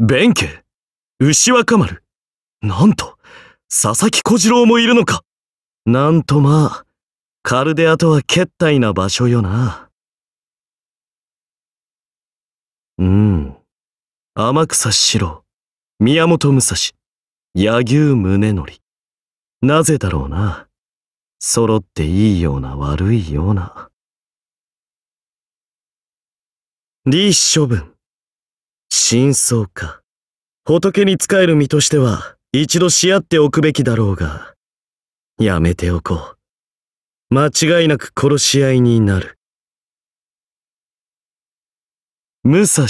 弁慶、牛若丸、なんと、佐々木小次郎もいるのか。なんとまあ、カルデアとは決体な場所よな。うん。天草四郎、宮本武蔵、柳生宗則。なぜだろうな。揃っていいような悪いような。李処分。真相か。仏に仕える身としては、一度し合っておくべきだろうが、やめておこう。間違いなく殺し合いになる。武蔵